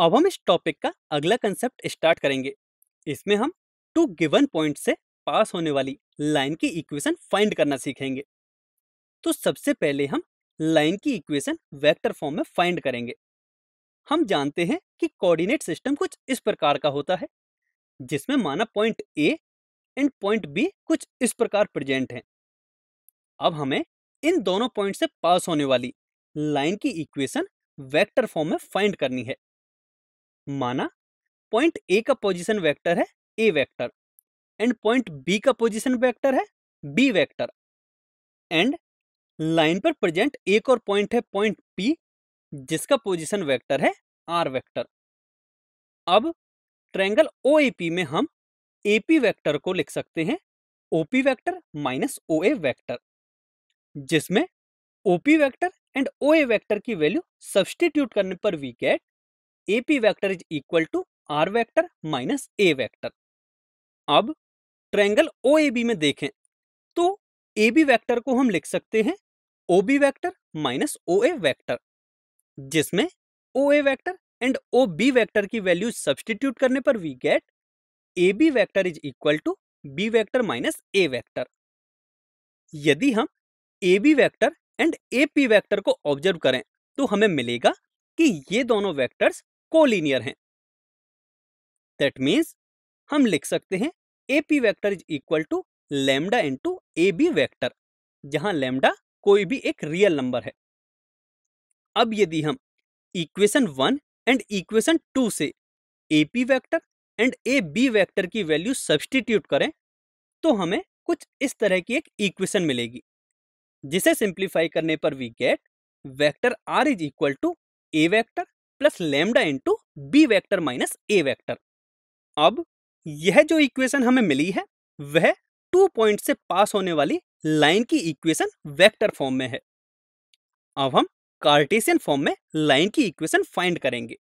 अब हम इस टॉपिक का अगला कंसेप्ट स्टार्ट करेंगे इसमें हम टू गिवन पॉइंट से पास होने वाली लाइन की इक्वेशन फाइंड करना सीखेंगे तो सबसे पहले हम लाइन की इक्वेशन वेक्टर फॉर्म में फाइंड करेंगे हम जानते हैं कि कोऑर्डिनेट सिस्टम कुछ इस प्रकार का होता है जिसमें माना point A and point B कुछ इस प्रकार प्रेजेंट हैं अब हमें इन दोनों पॉइंट से पास होने वाली लाइन की इक्वेशन वेक्टर फॉर्म में फाइंड करनी है माना पॉइंट ए का पोजिशन वैक्टर है A vector and point B का पोजिशन वैक्टर है बी वैक्टर एंड लाइन पर प्रेजेंट एक और पॉइंट है पॉइंट पी जिसका पोजिशन वैक्टर है आर वैक्टर अब ट्रैंगल ओ में हम ए पी वैक्टर को लिख सकते हैं O P vector minus O A vector जिसमें O P vector and O A vector की वैल्यू सब्सटीट्यूट करने पर we get AP vector is equal to R vector minus A vector अब triangle O A B में देखें तो ए B vector को हम लिख सकते हैं O B vector minus O A vector जिसमें O A vector and O B vector की वैल्यू सब्सटीट्यूट करने पर we get A B vector is equal to B vector minus A vector यदि हम A B vector and A P vector को observe करें तो हमें मिलेगा कि ये दोनों वेक्टर्स कोलिनियर हैं दैट मीन्स हम लिख सकते हैं A P vector is equal to lambda into A B vector जहां लेमडा कोई भी एक रियल नंबर है अब यदि हम equation one and equation two से A P vector and A B vector की वैल्यू सब्सटीट्यूट करें तो हमें कुछ इस तरह की एक इक्वेशन मिलेगी जिसे सिंप्लीफाई करने पर we get vector R is equal to A vector plus lambda into B vector minus A vector अब यह जो इक्वेशन हमें मिली है वह टू पॉइंट से पास होने वाली लाइन की इक्वेशन वेक्टर फॉर्म में है अब हम कार्टेशियन फॉर्म में लाइन की इक्वेशन फाइंड करेंगे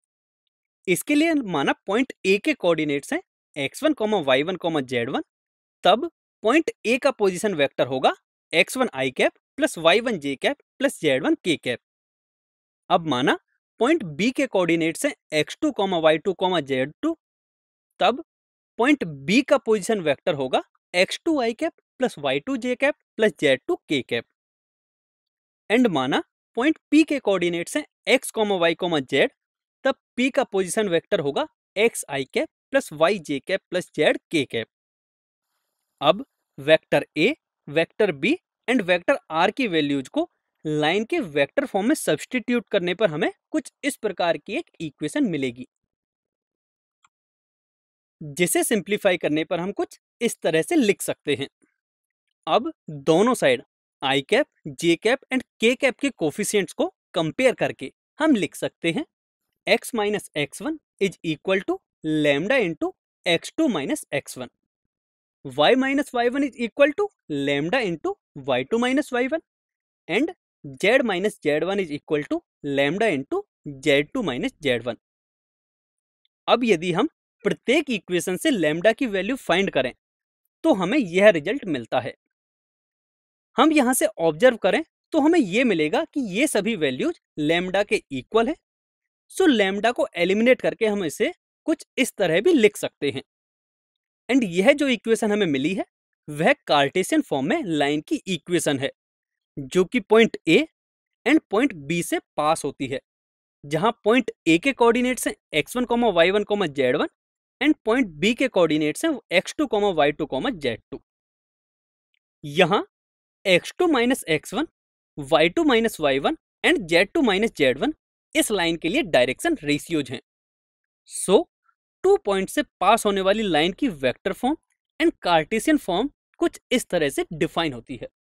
इसके लिए माना पॉइंट ए के कोऑर्डिनेट्स हैं x one comma Y one comma Z one तब पॉइंट ए का पोजीशन वेक्टर होगा X one I cap plus Y one J cap plus Z one K cap अब माना पॉइंट बी के coordinate से X two comma Y two comma Z two तब point B का position vector होगा X two I cap plus Y two J cap plus Z two K cap and माना point P के coordinate से X comma Y comma Z तब P का position vector होगा X I cap plus Y J cap plus Z K cap अब vector A vector B and vector R की values को line के vector form में substitute करने पर हमें कुछ इस प्रकार की एक इक्वेशन मिलेगी जिसे सिंप्लीफाई करने पर हम कुछ इस तरह से लिख सकते हैं अब दोनों side I cap J cap and K cap के कोफिशियंट्स को कंपेयर करके हम लिख सकते हैं X minus x one is equal to lambda into X two minus x one Y minus Y one is equal to lambda into Y two minus Y one and Z minus Z one is equal to lambda into Z two minus Z one अब यदि हम प्रत्येक equation से lambda की value find करें तो हमें यह रिजल्ट मिलता है हम यहां से ऑब्जर्व करें तो हमें यह मिलेगा कि ये सभी वैल्यूज लेमडा के इक्वल है सो लेमडा को एलिमिनेट करके हम इसे कुछ इस तरह भी लिख सकते हैं एंड यह जो इक्वेशन हमें मिली है वह कार्टेशियन फॉर्म में लाइन की इक्वेशन है जो कि point A and point B से पास होती है जहां पॉइंट ए के कोऑर्डिनेट्स हैं x one comma Y one comma Z one and point B के कोऑर्डिनेट्स हैं x two comma Y two comma Z two यहाँ x two minus x one y two minus Y one and z two minus Z one इस line के लिए direction ratios हैं सो two point से पास होने वाली लाइन की vector form and Cartesian form कुछ इस तरह से डिफाइन होती है